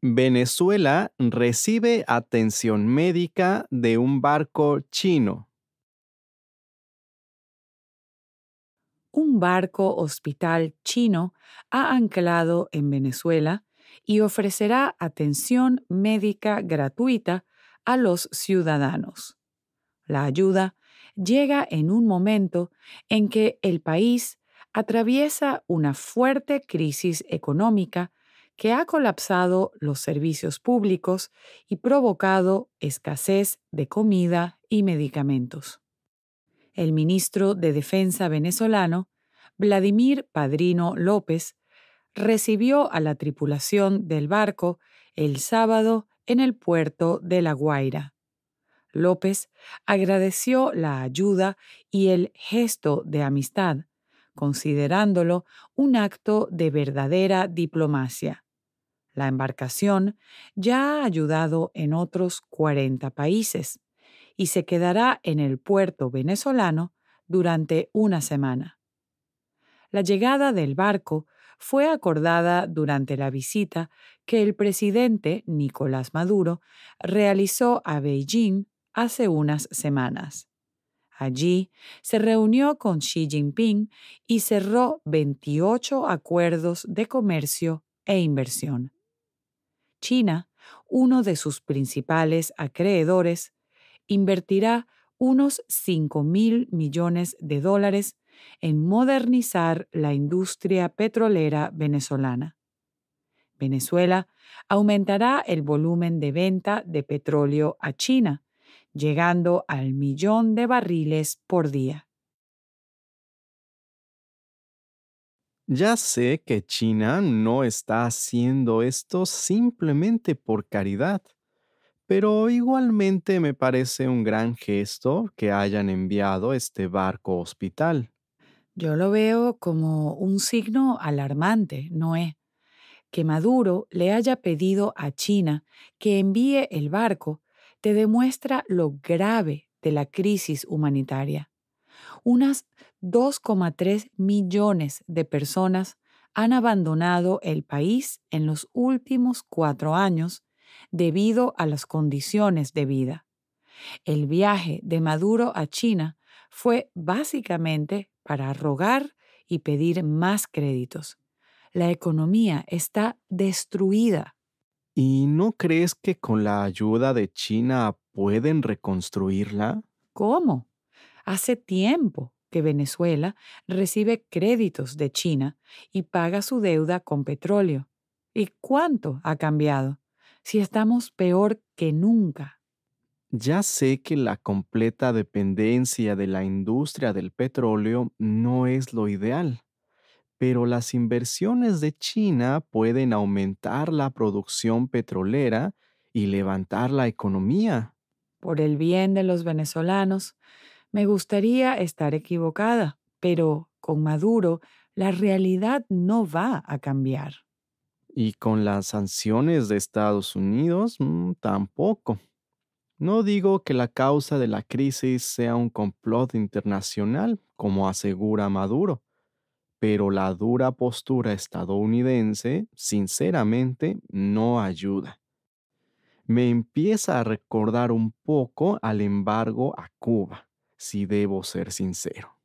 Venezuela recibe atención médica de un barco chino. Un barco hospital chino ha anclado en Venezuela y ofrecerá atención médica gratuita a los ciudadanos. La ayuda llega en un momento en que el país atraviesa una fuerte crisis económica que ha colapsado los servicios públicos y provocado escasez de comida y medicamentos. El ministro de Defensa venezolano, Vladimir Padrino López, recibió a la tripulación del barco el sábado en el puerto de La Guaira. López agradeció la ayuda y el gesto de amistad, considerándolo un acto de verdadera diplomacia. La embarcación ya ha ayudado en otros 40 países y se quedará en el puerto venezolano durante una semana. La llegada del barco fue acordada durante la visita que el presidente Nicolás Maduro realizó a Beijing hace unas semanas. Allí se reunió con Xi Jinping y cerró 28 acuerdos de comercio e inversión. China, uno de sus principales acreedores, invertirá unos 5 mil millones de dólares en modernizar la industria petrolera venezolana. Venezuela aumentará el volumen de venta de petróleo a China, llegando al millón de barriles por día. Ya sé que China no está haciendo esto simplemente por caridad, pero igualmente me parece un gran gesto que hayan enviado este barco hospital. Yo lo veo como un signo alarmante, Noé. Que Maduro le haya pedido a China que envíe el barco te demuestra lo grave de la crisis humanitaria. Unas 2,3 millones de personas han abandonado el país en los últimos cuatro años debido a las condiciones de vida. El viaje de Maduro a China fue básicamente para rogar y pedir más créditos. La economía está destruida. ¿Y no crees que con la ayuda de China pueden reconstruirla? ¿Cómo? Hace tiempo que Venezuela recibe créditos de China y paga su deuda con petróleo. ¿Y cuánto ha cambiado? Si estamos peor que nunca. Ya sé que la completa dependencia de la industria del petróleo no es lo ideal, pero las inversiones de China pueden aumentar la producción petrolera y levantar la economía. Por el bien de los venezolanos, me gustaría estar equivocada, pero con Maduro la realidad no va a cambiar. Y con las sanciones de Estados Unidos, mm, tampoco. No digo que la causa de la crisis sea un complot internacional, como asegura Maduro, pero la dura postura estadounidense, sinceramente, no ayuda. Me empieza a recordar un poco al embargo a Cuba si debo ser sincero.